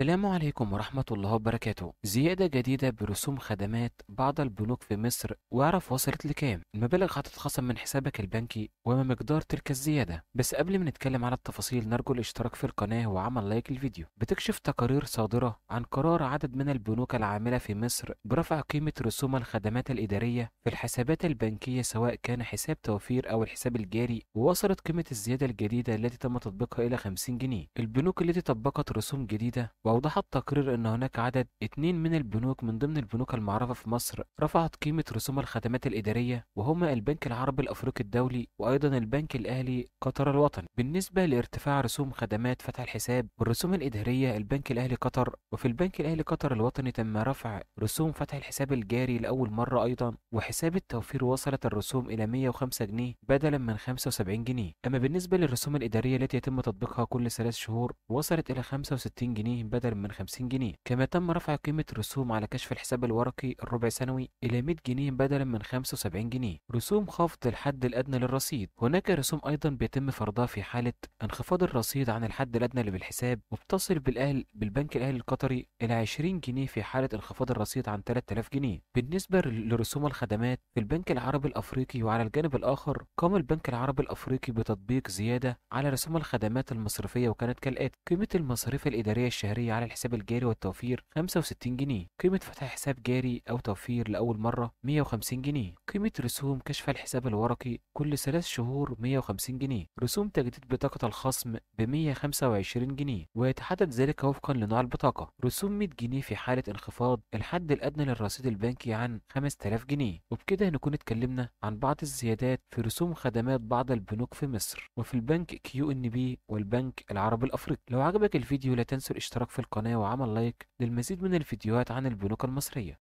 السلام عليكم ورحمة الله وبركاته زيادة جديدة برسوم خدمات بعض البنوك في مصر واعرف وصلت لكام المبالغ هتتخصم من حسابك البنكي وما مقدار تلك الزيادة بس قبل ما نتكلم على التفاصيل نرجو الاشتراك في القناة وعمل لايك للفيديو بتكشف تقارير صادرة عن قرار عدد من البنوك العاملة في مصر برفع قيمة رسوم الخدمات الإدارية في الحسابات البنكية سواء كان حساب توفير أو الحساب الجاري ووصلت قيمة الزيادة الجديدة التي تم تطبيقها إلى 50 جنيه البنوك التي طبقت رسوم جديدة وأوضح التقرير أن هناك عدد اتنين من البنوك من ضمن البنوك المعروفة في مصر رفعت قيمة رسوم الخدمات الإدارية وهما البنك العربي الأفريقي الدولي وأيضا البنك الأهلي قطر الوطني بالنسبة لارتفاع رسوم خدمات فتح الحساب والرسوم الإدارية البنك الأهلي قطر وفي البنك الأهلي قطر الوطني تم رفع رسوم فتح الحساب الجاري لأول مرة أيضا وحساب التوفير وصلت الرسوم إلى 105 جنيه بدلا من 75 جنيه أما بالنسبة للرسوم الإدارية التي يتم تطبيقها كل ثلاث شهور وصلت إلى 65 جنيه بدلا بدلا من 50 جنيه كما تم رفع قيمة رسوم على كشف الحساب الورقي الربع سنوي إلى 100 جنيه بدلا من 75 جنيه رسوم خفض الحد الأدنى للرصيد هناك رسوم أيضا بيتم فرضها في حالة انخفاض الرصيد عن الحد الأدنى اللي بالحساب وبتصل بالأهل بالبنك الأهلي القطري إلى 20 جنيه في حالة انخفاض الرصيد عن 3000 جنيه بالنسبة لرسوم الخدمات في البنك العربي الأفريقي وعلى الجانب الآخر قام البنك العربي الأفريقي بتطبيق زيادة على رسوم الخدمات المصرفية وكانت كالآتي قيمة المصاريف الإدارية الشهرية على الحساب الجاري والتوفير 65 جنيه قيمة فتح حساب جاري أو توفير لأول مرة 150 جنيه قيمة رسوم كشف الحساب الورقي كل ثلاث شهور 150 جنيه رسوم تجديد بطاقة الخصم ب 125 جنيه ويتحدد ذلك وفقا لنوع البطاقة رسوم 100 جنيه في حالة انخفاض الحد الأدنى للرصيد البنكي عن 5000 جنيه وبكده نكون اتكلمنا عن بعض الزيادات في رسوم خدمات بعض البنوك في مصر وفي البنك كيو ان بي والبنك العربي الأفريقي لو عجبك الفيديو لا تنسى الاشتراك في في القناة وعمل لايك للمزيد من الفيديوهات عن البنوك المصرية